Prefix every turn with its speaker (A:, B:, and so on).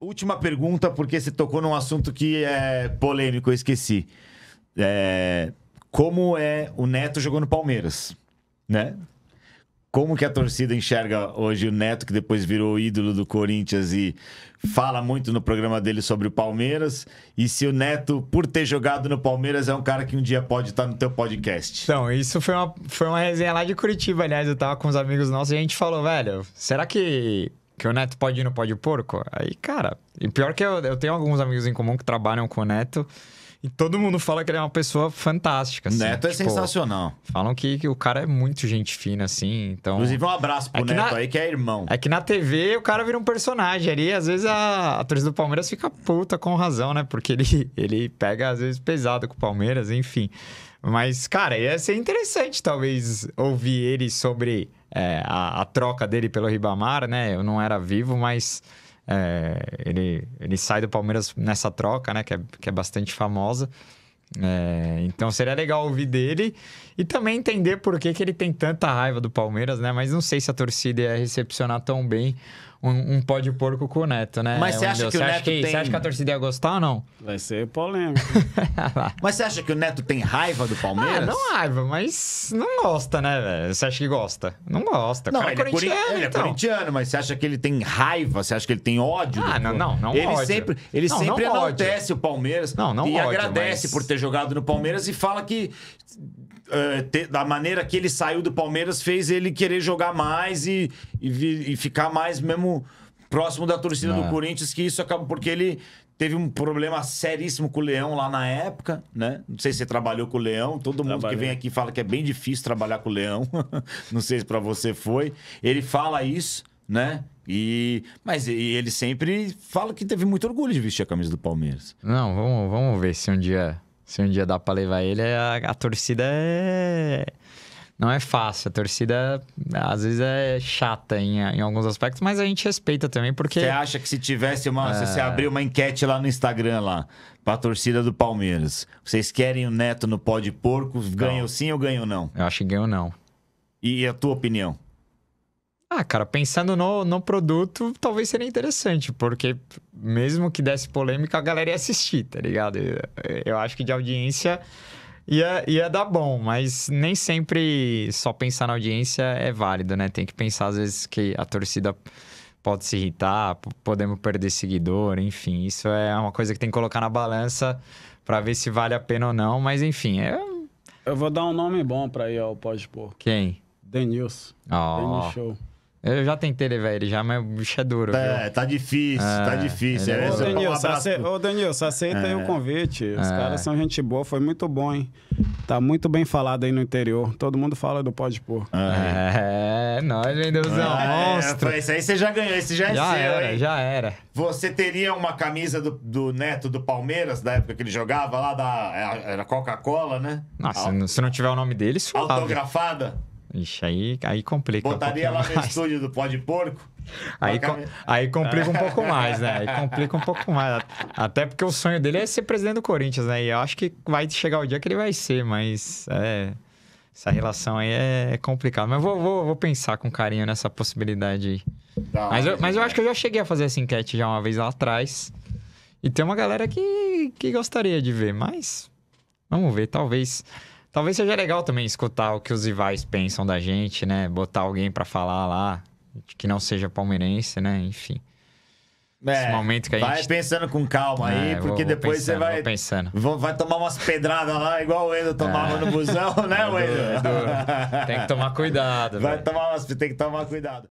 A: Última pergunta, porque você tocou num assunto que é polêmico, eu esqueci. É, como é o Neto jogando Palmeiras, né? Como que a torcida enxerga hoje o Neto, que depois virou ídolo do Corinthians e fala muito no programa dele sobre o Palmeiras? E se o Neto, por ter jogado no Palmeiras, é um cara que um dia pode estar no teu podcast?
B: Então, isso foi uma, foi uma resenha lá de Curitiba, aliás. Eu tava com os amigos nossos e a gente falou, velho, será que que o Neto pode ir no Pode Porco. Aí, cara, e pior que eu, eu tenho alguns amigos em comum que trabalham com o Neto. E todo mundo fala que ele é uma pessoa fantástica. Assim, Neto é tipo, sensacional. Falam que, que, o cara é muito gente fina, assim. Então... Inclusive, um abraço pro é Neto na... aí, que é irmão. É que na TV o cara vira um personagem ali. Às vezes a, atriz do Palmeiras fica puta com razão, né? Porque ele, ele pega, às vezes, pesado com o Palmeiras, enfim. Mas, cara, ia ser interessante, talvez, ouvir ele sobre é, a, a troca dele pelo Ribamar, né? Eu não era vivo, mas. É, ele, ele sai do Palmeiras nessa troca, né? Que é, que é bastante famosa. É, então seria legal ouvir dele e também entender por que, que ele tem tanta raiva do Palmeiras, né? Mas não sei se a torcida ia recepcionar tão bem um, um pó de porco com o Neto, né? Mas você acha que o Neto tem... Você acha que a torcida ia gostar ou não? Vai ser polêmico. mas você acha que o Neto
A: tem raiva do Palmeiras? Ah, não raiva, mas não gosta, né, velho? Você acha que gosta? Não gosta. Não, ele é, corintiano, é então. é corintiano, mas você acha que ele tem raiva? Você acha que ele tem ódio? Ah, não, não, não, ele ódio. Sempre, ele não, sempre não enaltece ódio. o Palmeiras não, não e ódio, agradece mas... por ter jogado no Palmeiras e fala que... Uh, te, da maneira que ele saiu do Palmeiras fez ele querer jogar mais e, e, vi, e ficar mais mesmo próximo da torcida ah. do é. Corinthians, que isso acaba porque ele teve um problema seríssimo com o Leão lá na época, né? Não sei se você trabalhou com o Leão, todo Trabalhei. mundo que vem aqui fala que é bem difícil trabalhar com o Leão. Não sei se para você foi. Ele fala isso, né? E mas ele sempre fala que teve muito orgulho de vestir a camisa do Palmeiras.
B: Não, vamos, vamos ver se um dia, se um dia dá para levar ele, a, a torcida é não é fácil. A torcida às vezes é chata em, em alguns aspectos, mas a gente respeita também porque. Você acha
A: que se tivesse uma. É... Se você é. abrir uma enquete lá no Instagram lá, pra torcida do Palmeiras, vocês querem o Neto no pó de porco? Ganhou sim ou ganhou não? Eu acho que ganhou não. E a tua opinião?
B: Ah, cara, pensando no, no produto, talvez seria interessante, porque mesmo que desse polêmica, a galera ia assistir, tá ligado? Eu, eu acho que de audiência ia, ia dar bom, mas nem sempre só pensar na audiência é válido, né? Tem que pensar, às vezes, que a torcida pode se irritar, podemos perder seguidor, enfim. Isso é uma coisa que tem que colocar na balança para ver se vale a pena ou não, mas enfim. É... Eu vou dar um nome bom para ir ao Pode Pôr. Quem? Denilson. Oh. Denilson Show. Eu já tentei levar ele já, mas o bicho é duro. É, viu? tá difícil, tá é, tá difícil. É, é ô, Danilo, um ace... ô, Danilo, aceita é. aí o é. convite. Os é. caras são gente boa, foi muito bom, hein? Tá muito bem falado aí no interior. Todo mundo fala do pode pôr. É,
A: é. nós vendemos é, um monstro. Isso aí você já ganhou, esse já é já seu, era, Já era, Você teria uma camisa do, do, Neto do Palmeiras, da época que ele jogava lá, da é, era Coca-Cola, né? Nossa,
B: Al... se não tiver o nome dele, suave. Autografada? Ixi, aí, aí complica. Botaria um lá no
A: estúdio do pó de porco? Aí, com, aí complica um pouco mais, né? Aí complica
B: um pouco mais. Até porque o sonho dele é ser presidente do Corinthians, né? E eu acho que vai chegar o dia que ele vai ser, mas é, essa relação aí é, é complicada. Mas vou, vou, vou, pensar com carinho nessa possibilidade aí. Tá, mas, eu, mas eu acho que eu já cheguei a fazer essa enquete já uma vez lá atrás. E tem uma galera que, que gostaria de ver, mas vamos ver, talvez. Talvez seja legal também escutar o que os rivais pensam da gente, né? Botar alguém para falar lá, que não seja palmeirense, né? Enfim.
A: É, Esse momento que a vai gente... pensando com calma é, aí, porque vou, vou depois pensando, você vai, pensando. vai tomar umas pedradas lá, igual o Endo tomava é. no busão, né, é, Endo? Tem que tomar cuidado. Vai véio. tomar umas... Tem que tomar cuidado.